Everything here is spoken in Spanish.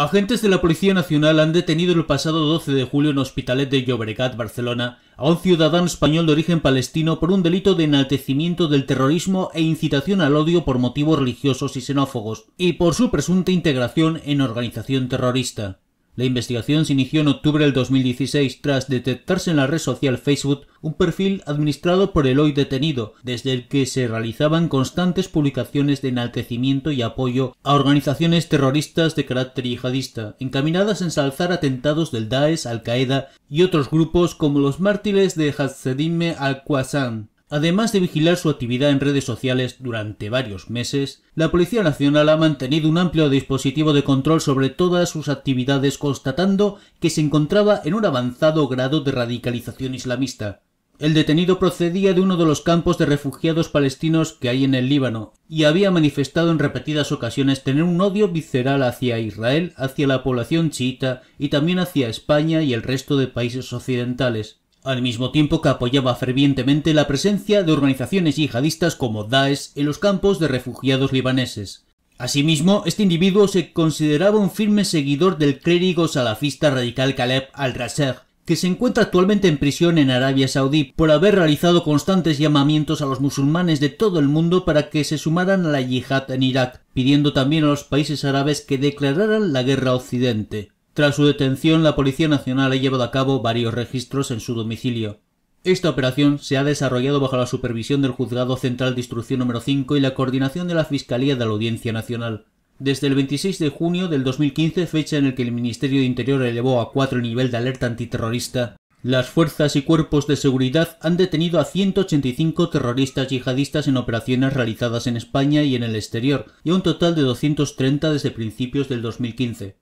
Agentes de la Policía Nacional han detenido el pasado 12 de julio en Hospitalet de Llobregat, Barcelona, a un ciudadano español de origen palestino por un delito de enaltecimiento del terrorismo e incitación al odio por motivos religiosos y xenófobos, y por su presunta integración en organización terrorista. La investigación se inició en octubre del 2016 tras detectarse en la red social Facebook un perfil administrado por el hoy detenido, desde el que se realizaban constantes publicaciones de enaltecimiento y apoyo a organizaciones terroristas de carácter yihadista, encaminadas a ensalzar atentados del Daesh, Al-Qaeda y otros grupos como los mártires de Hazedime al-Qassam, Además de vigilar su actividad en redes sociales durante varios meses, la Policía Nacional ha mantenido un amplio dispositivo de control sobre todas sus actividades constatando que se encontraba en un avanzado grado de radicalización islamista. El detenido procedía de uno de los campos de refugiados palestinos que hay en el Líbano y había manifestado en repetidas ocasiones tener un odio visceral hacia Israel, hacia la población chiita y también hacia España y el resto de países occidentales al mismo tiempo que apoyaba fervientemente la presencia de organizaciones yihadistas como Daesh en los campos de refugiados libaneses. Asimismo, este individuo se consideraba un firme seguidor del clérigo salafista radical Caleb al raser que se encuentra actualmente en prisión en Arabia Saudí por haber realizado constantes llamamientos a los musulmanes de todo el mundo para que se sumaran a la yihad en Irak, pidiendo también a los países árabes que declararan la guerra Occidente. Tras su detención, la Policía Nacional ha llevado a cabo varios registros en su domicilio. Esta operación se ha desarrollado bajo la supervisión del Juzgado Central de Instrucción número 5 y la coordinación de la Fiscalía de la Audiencia Nacional. Desde el 26 de junio del 2015, fecha en la que el Ministerio de Interior elevó a cuatro el nivel de alerta antiterrorista, las fuerzas y cuerpos de seguridad han detenido a 185 terroristas yihadistas en operaciones realizadas en España y en el exterior, y a un total de 230 desde principios del 2015.